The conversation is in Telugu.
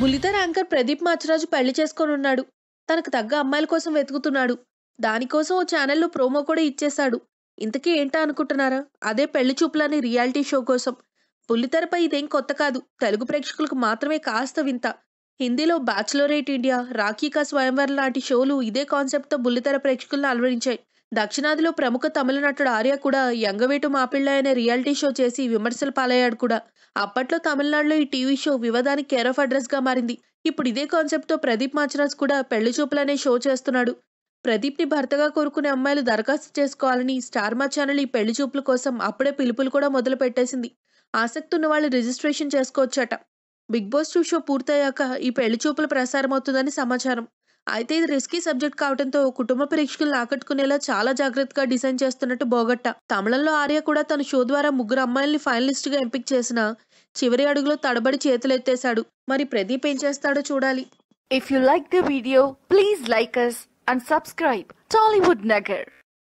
బుల్లితెర యాంకర్ ప్రదీప్ మాచరాజు పెళ్లి చేసుకోనున్నాడు తనకు తగ్గ అమ్మాయిల కోసం వెతుకుతున్నాడు దానికోసం ఓ ఛానల్లో ప్రోమో కూడా ఇచ్చేశాడు ఇంతకీ ఏంటా అనుకుంటున్నారా అదే పెళ్లి చూపులని రియాలిటీ షో కోసం బుల్లితెరపై ఇదేం కొత్త కాదు తెలుగు ప్రేక్షకులకు మాత్రమే కాస్త వింత హిందీలో బ్యాచులరేట్ ఇండియా రాఖీకా స్వయంవర్ స్వయంవరం లాంటి షోలు ఇదే కాన్సెప్ట్తో బుల్లితెర ప్రేక్షకులను అలవరించాయి దక్షిణాదిలో ప్రముఖ తమిళ నటుడు ఆర్య కూడా యంగవేటు మాపిళ్ళ అనే రియాలిటీ షో చేసి విమర్శలు పాలయ్యాడు కూడా అప్పట్లో తమిళనాడులో ఈ టీవీ షో వివాదానికి కేర్ ఆఫ్ అడ్రస్గా మారింది ఇప్పుడు ఇదే కాన్సెప్ట్తో ప్రదీప్ మాచరాజ్ కూడా పెళ్లి చూపులనే షో చేస్తున్నాడు ప్రదీప్ని భర్తగా కోరుకునే అమ్మాయిలు దరఖాస్తు చేసుకోవాలని స్టార్ మా ఛానల్ ఈ పెళ్లి చూపుల కోసం అప్పుడే పిలుపులు కూడా మొదలు పెట్టేసింది ఆసక్తి ఉన్న వాళ్ళు రిజిస్ట్రేషన్ చేసుకోవచ్చట బిగ్ బాస్ టూ షో పూర్తయ్యాక ఈ పెళ్లి చూపులు ప్రసారం అవుతుందని సమాచారం అయితే ఇది రిస్కీ సబ్జెక్ట్ కావడంతో కుటుంబ ప్రేక్షకులను ఆకట్టుకునేలా చాలా జాగ్రత్తగా డిజైన్ చేస్తున్నట్టు బోగట్ట తమిళంలో ఆర్య కూడా తన షో ద్వారా ముగ్గురు అమ్మాయిల్ని ఫైనలిస్ట్ గా ఎంపిక చేసిన చివరి అడుగులో తడబడి చేతులెత్తేశాడు మరి ప్రదీప్ ఏం చేస్తాడో చూడాలి if you like the video please like us and subscribe Tollywood Nagar